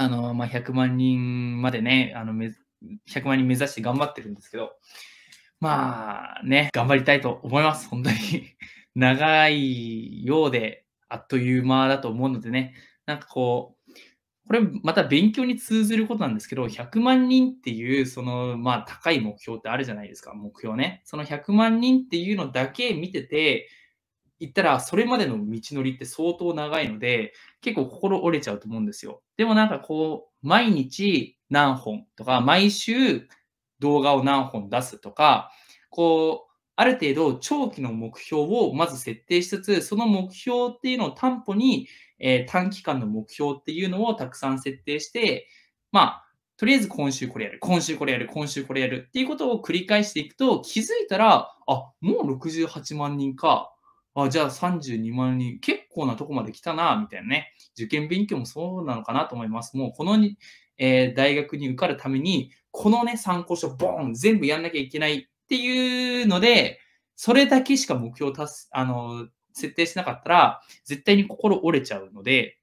あの、まあ、100万人までね、あのめ、100万人目指して頑張ってるんですけど、まあね、頑張りたいと思います、本当に。長いようで、あっという間だと思うのでね、なんかこう、これまた勉強に通ずることなんですけど、100万人っていう、その、まあ、高い目標ってあるじゃないですか、目標ね。その100万人っていうのだけ見てて、言ったら、それまでの道のりって相当長いので、結構心折れちゃうと思うんですよ。でもなんかこう、毎日何本とか、毎週動画を何本出すとか、こう、ある程度長期の目標をまず設定しつつ、その目標っていうのを担保に、えー、短期間の目標っていうのをたくさん設定して、まあ、とりあえず今週これやる、今週これやる、今週これやるっていうことを繰り返していくと、気づいたら、あ、もう68万人か、あ、じゃあ32万人、結構なとこまで来たな、みたいなね。受験勉強もそうなのかなと思います。もうこのに、えー、大学に受かるために、このね、参考書、ボーン、全部やんなきゃいけないっていうので、それだけしか目標を達す、あの、設定しなかったら、絶対に心折れちゃうので、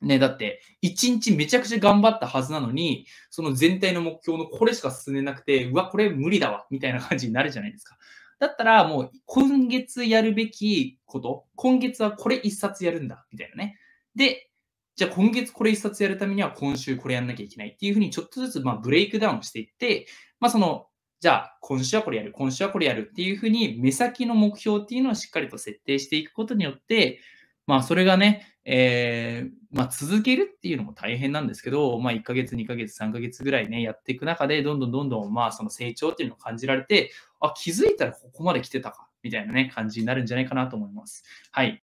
ね、だって、一日めちゃくちゃ頑張ったはずなのに、その全体の目標のこれしか進んでなくて、うわ、これ無理だわ、みたいな感じになるじゃないですか。だったらもう今月やるべきこと、今月はこれ一冊やるんだ、みたいなね。で、じゃあ今月これ一冊やるためには今週これやんなきゃいけないっていうふうにちょっとずつまあブレイクダウンしていって、まあその、じゃあ今週はこれやる、今週はこれやるっていうふうに目先の目標っていうのをしっかりと設定していくことによって、まあそれがね、えー、まあ、続けるっていうのも大変なんですけど、まあ、1ヶ月、2ヶ月、3ヶ月ぐらいね、やっていく中で、どんどんどんどん、まあ、その成長っていうのを感じられて、あ、気づいたらここまで来てたか、みたいなね、感じになるんじゃないかなと思います。はい。